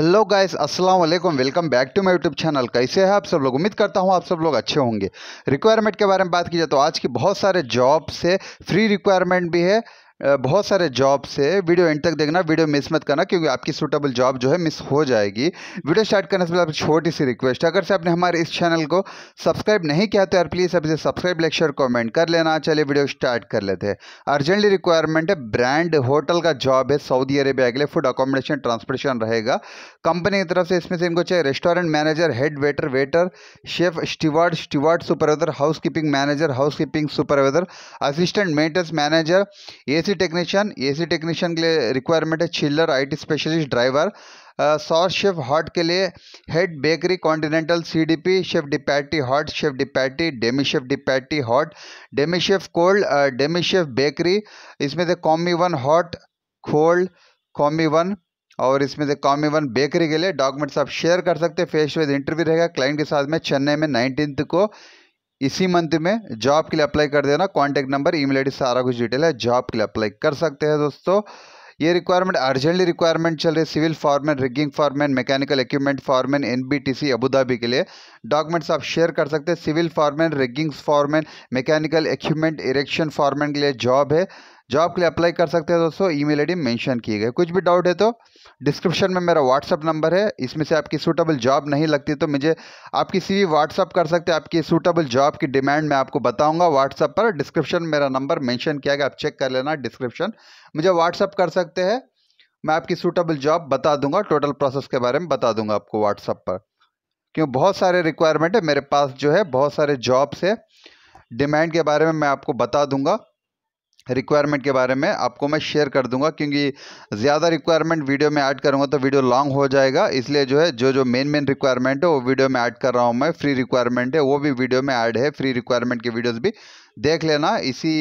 hello guys अस्सलाम वालेकुम welcome back to my YouTube channel कैसे हैं आप सब लोग उम्मीद करता हूं आप सब लोग अच्छे होंगे रिक्वायरमेंट के बारे में बात की जाए तो आज की बहुत सारे जॉब से फ्री रिक्वायरमेंट भी है बहुत सारे जॉब से वीडियो एंड तक देखना वीडियो मिस मत करना क्योंकि आपकी सूटेबल जॉब जो है मिस हो जाएगी वीडियो स्टार्ट करने से पहले आपकी छोटी सी रिक्वेस्ट है अगर से आपने हमारे इस चैनल को सब्सक्राइब नहीं किया तो यार प्लीज़ आप इसे सब्सक्राइब लाइक शेयर कमेंट कर लेना चलिए वीडियो स्टार्ट कर लेते हैं अर्जेंटली रिक्वायरमेंट है ब्रांड होटल का जॉब है सऊदी अरेबिया के लिए फूड अकोमोडेशन ट्रांसपोर्टेशन रहेगा कंपनी की तरफ से इसमें से इनको चाहिए restaurant manager head waiter waiter chef steward steward supervisor housekeeping manager housekeeping supervisor assistant maintenance manager A AC technician AC technician के लिए रिक्वायरमेंट है chiller IT specialist driver sauce chef hot के लिए head bakery continental CDP chef de partie hot chef de partie demi chef de partie hot demi chef cold demi chef bakery इसमें से commis one hot cold commis one और इसमें से commis one bakery के लिए documents आप शेयर कर सकते हैं फेस टू फेस इंटरव्यू रहेगा क्लाइंट के साथ में चेन्नई में नाइनटीन को इसी मंथ में जॉब के लिए अप्लाई कर देना कॉन्टैक्ट नंबर ईमेल आईडी सारा कुछ डिटेल है जॉब के लिए अप्लाई कर सकते हैं दोस्तों ये रिक्वायरमेंट अर्जेंटली रिक्वायरमेंट चल रही है civil foreman rigging foreman mechanical equipment foreman N B T C Abu Dhabi के लिए डॉक्यूमेंट्स आप शेयर कर सकते हैं civil foreman riggings foreman mechanical equipment erection foreman के लिए जॉब है जॉब के लिए अप्लाई कर सकते हैं दोस्तों ईमेल आईडी मेंशन किए गए कुछ भी डाउट है तो डिस्क्रिप्शन में मेरा व्हाट्सअप नंबर है इसमें से आपकी सूटेबल जॉब नहीं लगती तो मुझे आप किसी भी व्हाट्सअप कर सकते हैं आपकी सूटेबल जॉब की डिमांड मैं आपको बताऊंगा व्हाट्सअप पर डिस्क्रिप्शन मेरा नंबर मैंशन किया गया आप चेक कर लेना डिस्क्रिप्शन मुझे व्हाट्सअप कर सकते हैं मैं आपकी सूटेबल जॉब बता दूंगा टोटल प्रोसेस के बारे में बता दूंगा आपको व्हाट्सअप पर क्यों बहुत सारे रिक्वायरमेंट है मेरे पास जो है बहुत सारे जॉब्स है डिमांड के बारे में मैं आपको बता दूंगा रिक्वायरमेंट के बारे में आपको मैं शेयर कर दूंगा क्योंकि ज़्यादा रिक्वायरमेंट वीडियो में ऐड करूंगा तो वीडियो लॉन्ग हो जाएगा इसलिए जो है जो जो मेन मेन रिक्वायरमेंट है वो वीडियो में ऐड कर रहा हूं मैं फ्री रिक्वायरमेंट है वो भी वीडियो में ऐड है फ्री रिक्वायरमेंट की वीडियोज भी देख लेना इसी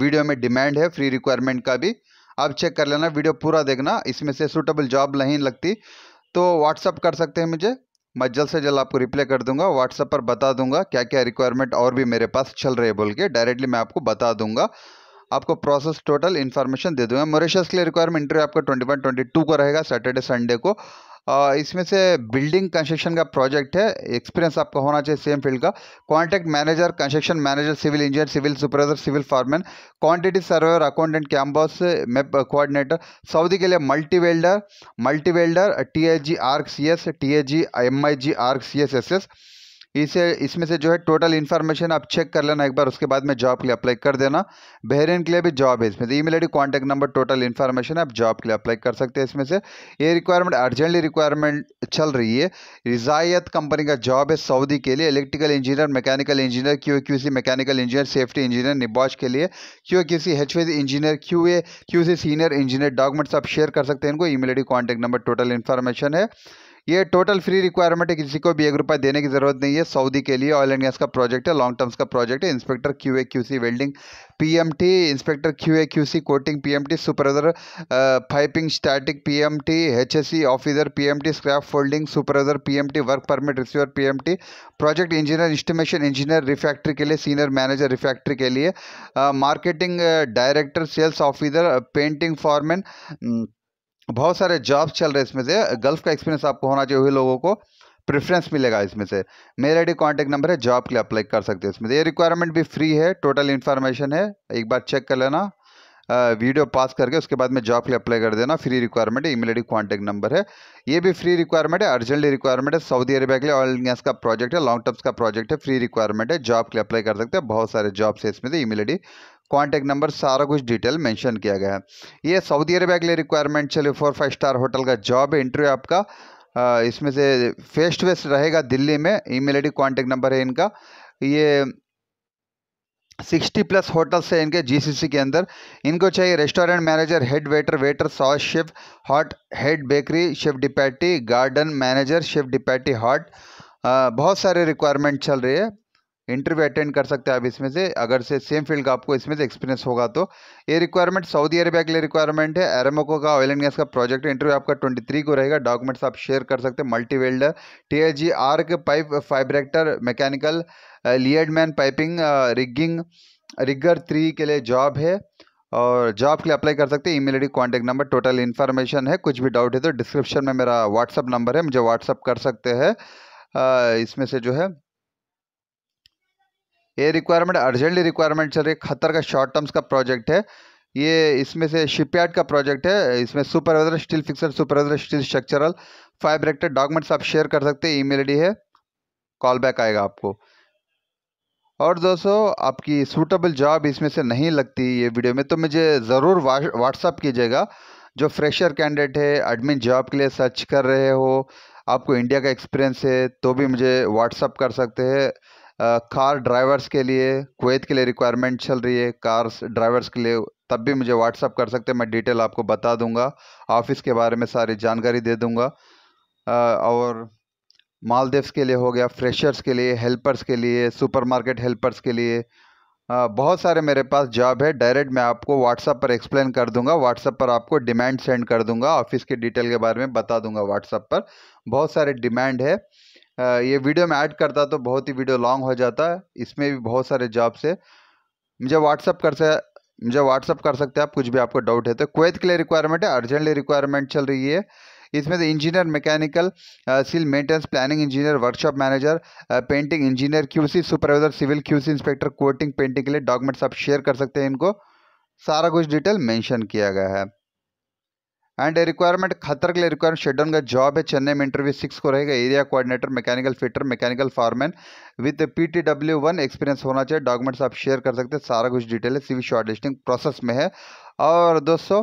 वीडियो में डिमांड है फ्री रिक्वायरमेंट का भी आप चेक कर लेना वीडियो पूरा देखना इसमें से सूटेबल जॉब नहीं लगती तो व्हाट्सअप कर सकते हैं मुझे मैं जल्द से जल्द आपको रिप्लाई कर दूंगा व्हाट्सअप पर बता दूंगा क्या क्या रिक्वायरमेंट और भी मेरे पास चल रहे बोल के डायरेक्टली मैं आपको बता दूंगा आपको प्रोसेस टोटल इन्फॉर्मेशन दे दूंगा मॉरिशस के लिए रिक्वायरमेंट इंटरव्यू आपका ट्वेंटी वन ट्वेंटी टू को रहेगा सैटरडे संडे को इसमें से बिल्डिंग कंस्ट्रक्शन का प्रोजेक्ट है एक्सपीरियंस आपका होना चाहिए सेम फील्ड का contract manager construction manager civil engineer civil supervisor civil foreman quantity surveyor accountant campus map coordinator Saudi के लिए multi welder multi welder T A G arc C S T H G M I G arc C S S S इसे इसमें से जो है total information आप check कर लेना एक बार उसके बाद में जॉब के लिए अप्लाई कर देना बहरीन के लिए भी जॉब है इसमें से email I number total information आप जॉब के लिए अप्लाई कर सकते हैं इसमें से ये रिक्वायरमेंट अर्जेंटली रिक्वायरमेंट चल रही है रिजायत कंपनी का जॉब है सऊदी के लिए electrical engineer mechanical engineer Q Q C mechanical engineer safety engineer NEBOSH के लिए Q Q C H engineer Q A Q C senior engineer documents आप शेयर कर सकते हैं इनको email I number total information है ये total free requirement है किसी को भी एक रुपये देने की ज़रूरत नहीं है सऊदी के लिए ऑयल एंड गैस का प्रोजेक्ट है लॉन्ग टर्म्स का प्रोजेक्ट है inspector Q A Q C welding P M T inspector Q A Q C coating P M T supervisor piping static P M T H S C officer P M T scaffolding supervisor P M T work permit receiver P M T project engineer estimation engineer refractory के लिए senior manager refractory के लिए marketing director sales officer painting foreman बहुत सारे jobs चल रहे इसमें से गल्फ़ का एक्सपीरियंस आपको होना चाहिए वही लोगों को प्रेफरेंस मिलेगा इसमें से मेरा आई कांटेक्ट नंबर है जॉब के लिए अप्लाई कर सकते हैं इसमें से ये रिक्वायरमेंट भी फ्री है टोटल इन्फॉर्मेशन है एक बार चेक कर लेना वीडियो पास करके उसके बाद में जॉब के लिए अप्लाई कर देना फ्री रिक्वायरमेंट है ईमेल आईडी कॉन्टैक्ट नंबर है ये भी फ्री रिक्वायरमेंट है अर्जेंटली रिक्वायरमेंट है सऊदी अरेबिया के लिए ऑयल गैस का प्रोजेक्ट है लॉन्ग टर्म्स का प्रोजेक्ट है फ्री रिक्वायरमेंट है जॉब के लिए अप्लाई कर सकते हैं बहुत सारे जॉब्स है इसमें से ईमेल आईडी कॉन्टैक्ट नंबर सारा कुछ डिटेल मेंशन किया गया है ये सऊदी अरबिया के लिए रिक्वायरमेंट चले फोर फाइव स्टार होटल का जॉब इंटरव्यू आपका इसमें से फेस टू फेस रहेगा दिल्ली में ईमेल आईडी कांटेक्ट नंबर है इनका ये सिक्सटी प्लस होटल्स हैं इनके जीसीसी के अंदर इनको चाहिए restaurant manager head waiter waiter sauce chef hot head bakery chef de partie garden manager chef de partie hot बहुत सारे रिक्वायरमेंट चल रही है इंटरव्यू अटेंड कर सकते हैं आप इसमें से अगर से सेम फील्ड का आपको इसमें से एक्सपीरियंस होगा तो ये रिक्वायरमेंट सऊदी अरेबिया के लिए रिक्वायरमेंट है एरमोको का ऑयल एंड गैस का प्रोजेक्ट इंटरव्यू आपका 23 को रहेगा डॉक्यूमेंट्स आप शेयर कर सकते हैं multi welder T arc pipe fabricator mechanical leadman piping rigging rigger three के लिए जॉब है और जॉब के लिए अप्लाई कर सकते हैं email ID contact number total information है कुछ भी डाउट है तो डिस्क्रिप्शन में मेरा व्हाट्सअप नंबर है मुझे व्हाट्सअप कर सकते हैं uh, इसमें से जो है ये रिक्वायरमेंट अर्जेंटली रिक्वायरमेंट चल रही है खतर का शॉर्ट टर्म्स का प्रोजेक्ट है ये इसमें से शिपयार्ड का प्रोजेक्ट है इसमें supervisor steel fixer supervisor steel structural fabricator documents आप शेयर कर सकते हैं ईमेल आईडी है कॉल बैक आएगा आपको और दोस्तों आपकी सूटेबल जॉब इसमें से नहीं लगती ये वीडियो में तो मुझे ज़रूर व्हाट्सअप कीजिएगा जो फ्रेशर कैंडिडेट है एडमिन जॉब के लिए सर्च कर रहे हो आपको इंडिया का एक्सपीरियंस है तो भी मुझे व्हाट्सअप कर सकते हैं कार ड्राइवर्स के लिए कुवैत के लिए रिक्वायरमेंट चल रही है कार ड्राइवर्स के लिए तब भी मुझे व्हाट्सअप कर सकते हैं मैं डिटेल आपको बता दूंगा ऑफिस के बारे में सारी जानकारी दे दूंगा और मालदीव्स के लिए हो गया फ्रेशर्स के लिए हेल्पर्स के लिए सुपरमार्केट हेल्पर्स के लिए बहुत सारे मेरे पास जॉब है डायरेक्ट मैं आपको व्हाट्सअप पर एक्सप्लेन कर दूंगा व्हाट्सअप पर आपको डिमांड सेंड कर दूंगा ऑफिस के डिटेल के बारे में बता दूंगा व्हाट्सअप पर बहुत सारे डिमांड है ये वीडियो में ऐड करता तो बहुत ही वीडियो लॉन्ग हो जाता इसमें भी बहुत सारे जॉब्स है मुझे व्हाट्सअप कर से मुझे व्हाट्सअप कर सकते हैं आप कुछ भी आपको डाउट है तो क्वेत के लिए रिक्वायरमेंट है अर्जेंटली रिक्वायरमेंट चल रही है इसमें से engineer mechanical civil maintenance planning engineer workshop manager painting engineer QC supervisor civil QC inspector coating painting के लिए डॉक्यूमेंट्स आप शेयर कर सकते हैं इनको सारा कुछ डिटेल मेंशन किया गया है एंड रिक्वायरमेंट खतर के लिए रिक्वायरमेंट शेड्यूल का जॉब है चेन्नई में इंटरव्यू सिक्स को रहेगा area coordinator mechanical fitter mechanical foreman with P T W one experience होना चाहिए डॉक्यूमेंट्स आप शेयर कर सकते हैं सारा कुछ डिटेल है सीवी शॉर्ट लिस्टिंग प्रोसेस में है और दोस्तों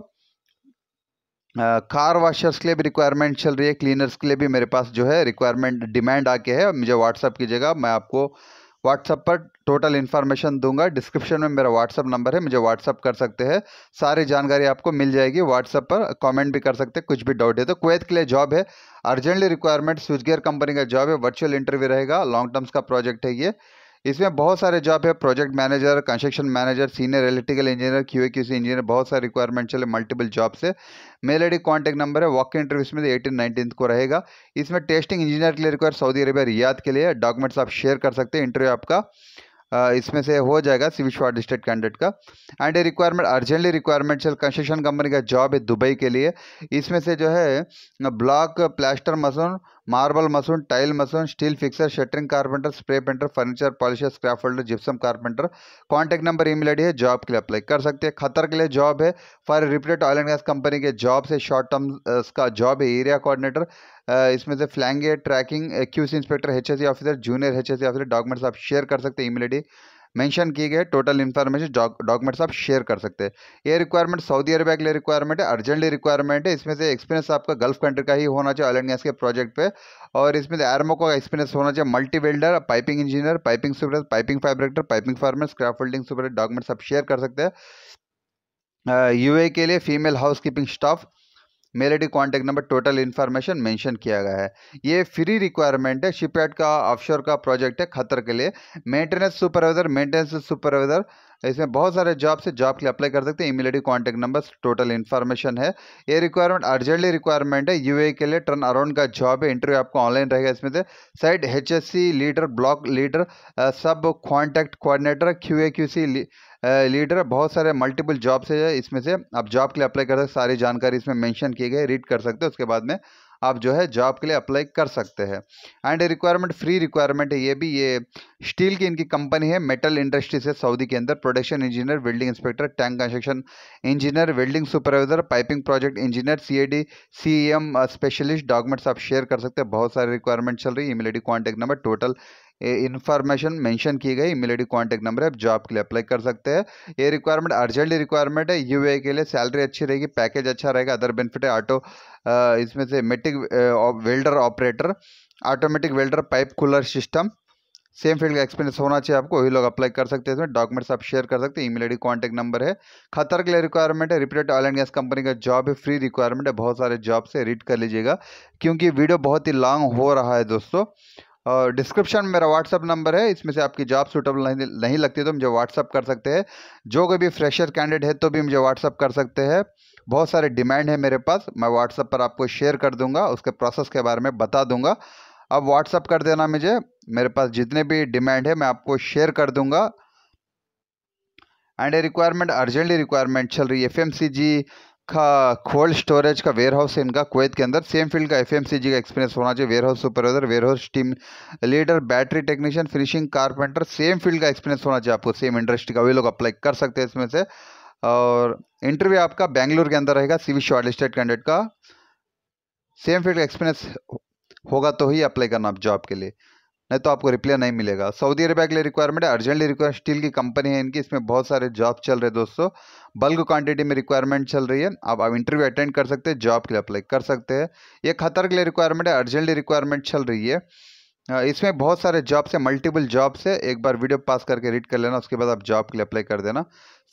कार वाशर्स के लिए भी रिक्वायरमेंट चल रही है क्लीनर्स के लिए भी मेरे पास जो है रिक्वायरमेंट डिमांड आके है मुझे व्हाट्सअप कीजिएगा मैं आपको व्हाट्सअप पर टोटल इन्फॉर्मेशन दूंगा डिस्क्रिप्शन में मेरा व्हाट्सअप नंबर है मुझे व्हाट्सअप कर सकते हैं सारी जानकारी आपको मिल जाएगी व्हाट्सअप पर कमेंट भी कर सकते हैं कुछ भी डाउट है तो क्वेत के लिए जॉब है अर्जेंटली रिक्वायरमेंट स्विचगेयर कंपनी का जॉब है वर्चुअल इंटरव्यू रहेगा लॉन्ग टर्म्स का प्रोजेक्ट है ये इसमें बहुत सारे जॉब है project manager construction manager senior electrical engineer Q A engineer बहुत सारे रिक्वायरमेंट चले मल्टीपल जॉब से mail I D contact number है वॉक इंटरव्यू में एटीन नाइनटीन को रहेगा इसमें टेस्टिंग इंजीनियर के लिए रिक्वायर सऊदी अरेबिया रियाद के लिए डॉक्यूमेंट्स आप शेयर कर सकते हैं इंटरव्यू आपका इसमें से हो जाएगा सिविल शॉर्ट लिस्टेड कैंडिडेट का and A requirement urgently requirement है कंस्ट्रक्शन कंपनी का जॉब है दुबई के लिए इसमें से जो है block plaster mason marble mason tile mason steel fixer shuttering carpenter spray painter furniture polisher scaffolder gypsum carpenter contact number email I है जॉब के लिए अप्लाई कर सकते हैं खतर के लिए जॉब है फॉर रिप्लेट ऑयल एंड गैस कंपनी के जॉब से शॉर्ट टर्म का जॉब है एरिया कोऑर्डिनेटर इसमें से flange tracking QC inspector H officer junior H officer documents आप शेयर कर सकते हैं ई मेल मेंशन किए गए टोटल इन्फॉर्मेशन डॉक्यूमेंट्स आप शेयर कर सकते हैं ये रिक्वायरमेंट सऊदी अरबिया के लिए रिक्वायरमेंट है अर्जेंटली रिक्वायरमेंट है इसमें से एक्सपीरियंस आपका गल्फ कंट्री का ही होना चाहिए ऑयल एंड गैस के प्रोजेक्ट पे और इसमें से एरमो का एक्सपीरियंस होना चाहिए multi builder piping engineer piping super piping fabricator piping foreman scaffolding super documents आप शेयर कर सकते हैं यूए के लिए female housekeeping staff mail I contact number total information mention किया गया है ये फ्री रिक्वायरमेंट है शिपयार्ड का ऑफशोर का प्रोजेक्ट है खतर के लिए मेंटेनेंस सुपरवाइजर मेंटेनेंस सुपरवाइजर इसमें बहुत सारे जॉब्स से जॉब के लिए अप्लाई कर सकते हैं immediate contact number total information है ये रिक्वायरमेंट अर्जेंटली रिक्वायरमेंट है यूए के लिए टर्न अराउंड का जॉब है इंटरव्यू आपको ऑनलाइन रहेगा इसमें से side H leader block leader सब contact coordinator Q A Q C leader बहुत सारे मल्टीपल जॉब्स है इसमें से आप जॉब के लिए अप्लाई कर सकते सारी जानकारी इसमें मेंशन की गई रीड कर सकते हो उसके बाद में आप जो है जॉब के लिए अप्लाई कर सकते हैं एंड रिक्वायरमेंट फ्री रिक्वायरमेंट है ये भी ये स्टील की इनकी कंपनी है मेटल इंडस्ट्रीज है सऊदी के अंदर production engineer welding inspector tank construction engineer welding supervisor piping project engineer CAD CM specialist documents आप शेयर कर सकते हैं बहुत सारे रिक्वायरमेंट चल रही है email I contact number total information mention की गई मेल आई कॉन्टैक्ट नंबर है आप जॉब के लिए अप्लाई कर सकते हैं ये रिक्वायरमेंट अर्जेंटली रिक्वायरमेंट है यू के लिए सैलरी अच्छी रहेगी पैकेज अच्छा रहेगा अदर बेनिफिट है ऑटो इसमें से मेटिक welder operator automatic welder pipe cooler system same field का एक्सपीरियंस होना चाहिए आपको वही लोग अप्लाई कर सकते हैं इसमें डॉक्यूमेंट्स आप शेयर कर सकते हैं ईमेल आईडी कांटेक्ट नंबर है खतर के लिए रिक्वायरमेंट है repeated oil and gas company का जॉब है फ्री रिक्वायरमेंट है बहुत सारे जॉब से रीड कर लीजिएगा क्योंकि वीडियो बहुत ही लॉन्ग हो रहा है दोस्तों और डिस्क्रिप्शन में मेरा व्हाट्सअप नंबर है इसमें से आपकी जॉब सूटेबल नहीं, नहीं लगती तो मुझे व्हाट्सअप कर सकते हैं जो कोई भी फ्रेशर कैंडिडेट है तो भी मुझे व्हाट्सअप कर सकते हैं बहुत सारे डिमांड है मेरे पास मैं व्हाट्सअप पर आपको शेयर कर दूंगा उसके प्रोसेस के बारे में बता दूंगा अब व्हाट्सअप कर देना मुझे मेरे पास जितने भी डिमांड है मैं आपको शेयर कर दूंगा and A requirement urgently requirement चल रही है एफ कोल्ड स्टोरेज का वेयर हाउस इनका कुवैत के अंदर सेम फील्ड का एफएमसीजी का एक्सपीरियंस होना चाहिए warehouse supervisor warehouse team leader battery technician finishing carpenter same field का एक्सपीरियंस होना चाहिए आपको सेम इंडस्ट्री का वे लोग अप्लाई कर सकते हैं इसमें से और इंटरव्यू आपका बैंगलोर के अंदर रहेगा सीवी शॉर्ट लिस्टेड कैंडिडेट का सेम फील्ड का एक्सपीरियंस होगा तो ही अप्लाई करना आप जॉब के लिए नहीं तो आपको रिप्लाई नहीं मिलेगा सऊदी अरबिया के लिए रिक्वायरमेंट है अर्जेंटली रिक्वायर स्टील की कंपनी है इनकी इसमें बहुत सारे जॉब चल रहे दोस्तों बल्क क्वांटिटी में रिक्वायरमेंट चल रही है आप आप इंटरव्यू अटेंड कर सकते हैं जॉब के लिए अप्लाई कर सकते हैं ये खतर के लिए रिक्वायरमेंट है अर्जेंटली रिक्वायरमेंट चल रही है इसमें बहुत सारे जॉब्स हैं मल्टीपल जॉब्स है एक बार वीडियो पास करके रीड कर लेना उसके बाद आप जॉब के लिए अप्लाई कर देना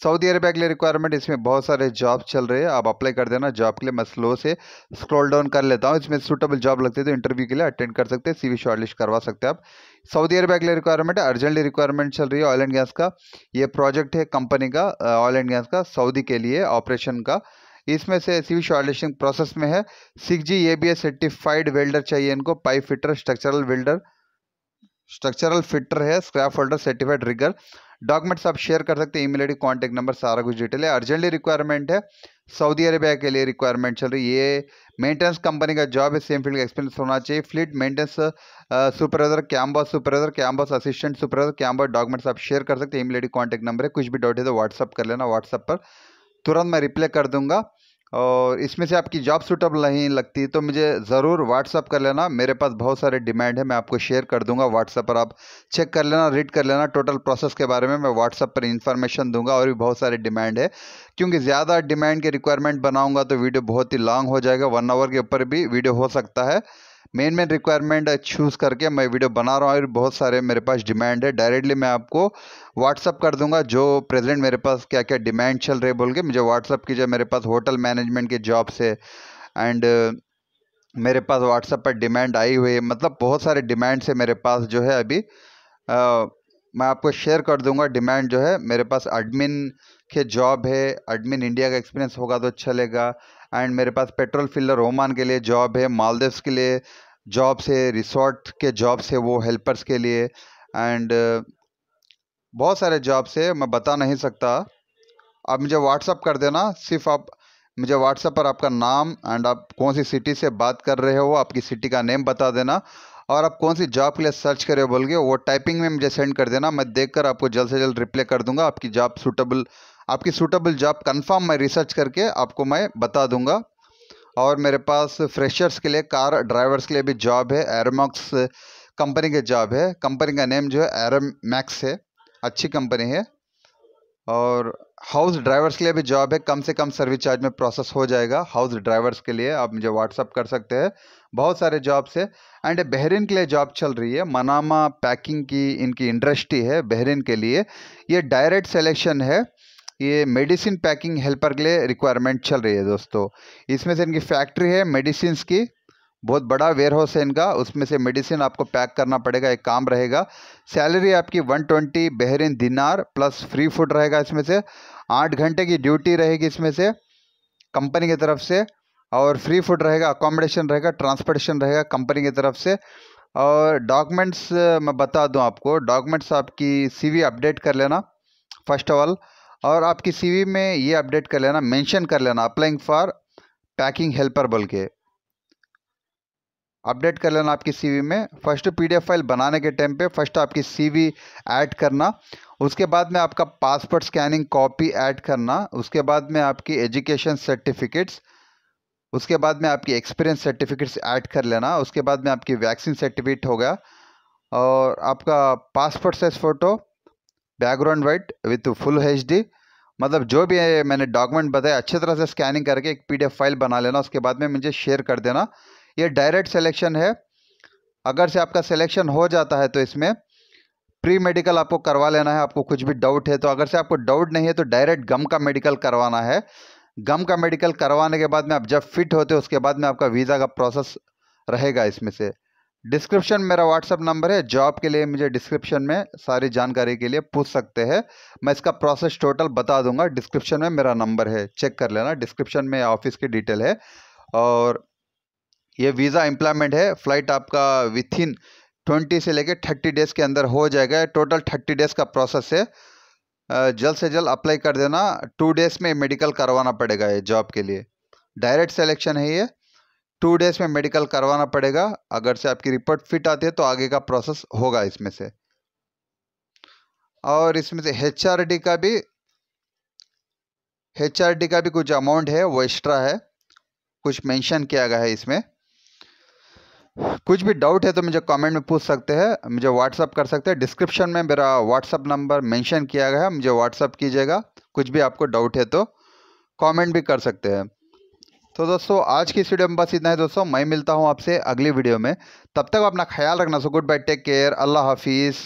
सऊदी अरबिया के लिए रिक्वायरमेंट इसमें बहुत सारे जॉब चल रहे हैं आप अप्लाई कर देना जॉब के लिए मैं स्लो से स्क्रॉल डाउन कर लेता हूँ इसमें सूटेबल जॉब लगती है तो इंटरव्यू के लिए अटेंड कर सकते हैं सीवी शॉर्टलिस्ट करवा सकते हैं आप सऊदी अरबिया के लिए रिक्वायरमेंट अर्जेंटली रिक्वायरमेंट चल रही है ऑयल एंड गैस का ये प्रोजेक्ट है कंपनी का ऑयल एंड गैस का सऊदी के लिए ऑपरेशन का इसमें से ऐसी भी प्रोसेस में है सिक्स जी ए बी है सर्टिफाइड वेल्डर चाहिए इनको pipe fitter structural welder structural fitter है scrap holder certified rigger documents आप शेयर कर सकते हैं ईमेल आईडी कांटेक्ट नंबर सारा कुछ डिटेल है अर्जेंटली रिक्वायरमेंट है सऊदी अरेबिया के लिए रिक्वायरमेंट चल रही है ये मेंटेनेंस कंपनी का जॉब है सेम फील्ड का एक्सपीरियंस होना चाहिए fleet maintenance supervisor camp boss supervisor camp boss assistant supervisor camp boss documents आप शेयर कर सकते हैं ईमेल आईडी कॉन्टैक्ट नंबर है कुछ भी डाउट है तो व्हाट्सअप कर लेना व्हाट्सअप पर तुरंत मैं रिप्लाई कर दूंगा और इसमें से आपकी जॉब सूटेबल नहीं लगती तो मुझे ज़रूर व्हाट्सअप कर लेना मेरे पास बहुत सारे डिमांड है मैं आपको शेयर कर दूंगा व्हाट्सअप पर आप चेक कर लेना रीड कर लेना टोटल प्रोसेस के बारे में मैं व्हाट्सअप पर इन्फॉर्मेशन दूंगा और भी बहुत सारे डिमांड है क्योंकि ज़्यादा डिमांड के रिक्वायरमेंट बनाऊँगा तो वीडियो बहुत ही लॉन्ग हो जाएगा वन आवर के ऊपर भी वीडियो हो सकता है मेन मेन रिक्वायरमेंट चूज़ करके मैं वीडियो बना रहा हूँ और बहुत सारे मेरे पास डिमांड है डायरेक्टली मैं आपको व्हाट्सअप कर दूंगा जो प्रेजेंट मेरे पास क्या क्या डिमांड चल रही है बोल के मुझे व्हाट्सअप कीजिए मेरे पास होटल मैनेजमेंट के जॉब से एंड मेरे पास व्हाट्सअप पर डिमांड आई हुई है मतलब बहुत सारे डिमांड से मेरे पास जो है अभी आ, मैं आपको शेयर कर दूंगा डिमांड जो है मेरे पास एडमिन के जॉब है एडमिन इंडिया का एक्सपीरियंस होगा तो चलेगा अच्छा एंड मेरे पास पेट्रोल फिलर ओमान के लिए जॉब है मालदीव्स के लिए जॉब्स है रिसोर्ट के जॉब्स है वो हेल्पर्स के लिए एंड बहुत सारे जॉब्स है मैं बता नहीं सकता आप मुझे व्हाट्सअप कर देना सिर्फ आप मुझे व्हाट्सअप पर आपका नाम एंड आप कौन सी सिटी से बात कर रहे हो आपकी सिटी का नेम बता देना और आप कौन सी जॉब के लिए सर्च कर रहे हो बोल के वो टाइपिंग में मुझे सेंड कर देना मैं देखकर आपको जल्द से जल्द रिप्लाई कर दूंगा आपकी जॉब सूटेबल आपकी सूटेबल जॉब कंफर्म मैं रिसर्च करके आपको मैं बता दूंगा और मेरे पास फ्रेशर्स के लिए कार ड्राइवर्स के लिए भी जॉब है एरोमॉक्स कंपनी के जॉब है कंपनी का नेम जो है एरोमैक्स है अच्छी कंपनी है और हाउस ड्राइवर्स के लिए भी जॉब है कम से कम सर्विस चार्ज में प्रोसेस हो जाएगा हाउस ड्राइवर्स के लिए आप मुझे व्हाट्सअप कर सकते हैं बहुत सारे जॉब्स है एंड बहरीन के लिए जॉब चल रही है मनामा पैकिंग की इनकी इंडस्ट्री है बहरीन के लिए ये डायरेक्ट सेलेक्शन है ये मेडिसिन पैकिंग हेल्पर के लिए रिक्वायरमेंट चल रही है दोस्तों इसमें से इनकी फैक्ट्री है मेडिसिन की बहुत बड़ा वेयर हाउस है इनका उसमें से मेडिसिन आपको पैक करना पड़ेगा एक काम रहेगा सैलरी आपकी 120 बहरीन दिनार प्लस फ्री फूड रहेगा इसमें से आठ घंटे की ड्यूटी रहेगी इसमें से कंपनी की तरफ से और फ्री फूड रहेगा अकोमोडेशन रहेगा ट्रांसपोर्टेशन रहेगा कंपनी की तरफ से और डॉक्यूमेंट्स मैं बता दूं आपको डॉक्यूमेंट्स आपकी सीवी अपडेट कर लेना फर्स्ट ऑफ ऑल और आपकी सी में ये अपडेट कर लेना मैंशन कर लेना अप्लाइंग फॉर पैकिंग हेल्पर बोल के अपडेट कर लेना आपकी सीवी में फर्स्ट पीडीएफ फाइल बनाने के टाइम पे फर्स्ट आपकी सीवी ऐड करना उसके बाद में आपका पासपोर्ट स्कैनिंग कॉपी ऐड करना उसके बाद में आपकी एजुकेशन सर्टिफिकेट्स उसके बाद में आपकी एक्सपीरियंस सर्टिफिकेट्स ऐड कर लेना उसके बाद में आपकी वैक्सीन सर्टिफिकेट होगा और आपका passport size photo background white with full H मतलब जो भी है मैंने डॉक्यूमेंट बताया अच्छे तरह से स्कैनिंग करके एक पी फाइल बना लेना उसके बाद में मुझे शेयर कर देना ये डायरेक्ट सिलेक्शन है अगर से आपका सिलेक्शन हो जाता है तो इसमें प्री मेडिकल आपको करवा लेना है आपको कुछ भी डाउट है तो अगर से आपको डाउट नहीं है तो डायरेक्ट गम का मेडिकल करवाना है गम का मेडिकल करवाने के बाद में आप जब फिट होते हो उसके बाद में आपका वीज़ा का प्रोसेस रहेगा इसमें से डिस्क्रिप्शन मेरा व्हाट्सअप नंबर है जॉब के लिए मुझे डिस्क्रिप्शन में सारी जानकारी के लिए पूछ सकते हैं मैं इसका प्रोसेस टोटल बता दूंगा डिस्क्रिप्शन में मेरा नंबर है चेक कर लेना डिस्क्रिप्शन में ऑफिस की डिटेल है और ये वीज़ा एम्प्लॉयमेंट है फ्लाइट आपका विथ इन ट्वेंटी से लेकर थर्टी डेज़ के अंदर हो जाएगा टोटल थर्टी डेज़ का प्रोसेस है जल्द से जल्द अप्लाई कर देना टू डेज़ में मेडिकल करवाना पड़ेगा ये जॉब के लिए डायरेक्ट सेलेक्शन है ये टू डेज में मेडिकल करवाना पड़ेगा अगर से आपकी रिपोर्ट फिट आती है तो आगे का प्रोसेस होगा इसमें से और इसमें से एच का भी एच का भी कुछ अमाउंट है वो एक्स्ट्रा है कुछ मेंशन किया गया है इसमें कुछ भी डाउट है तो मुझे कमेंट में पूछ सकते हैं मुझे व्हाट्सअप कर सकते हैं डिस्क्रिप्शन में मेरा व्हाट्सअप नंबर मेंशन किया गया है मुझे व्हाट्सअप कीजिएगा कुछ भी आपको डाउट है तो कमेंट भी कर सकते हैं तो दोस्तों आज की इस वीडियो में बस इतना है दोस्तों मैं मिलता हूँ आपसे अगली वीडियो में तब तक अपना ख्याल रखना so good bye take care अल्लाह हाफिज़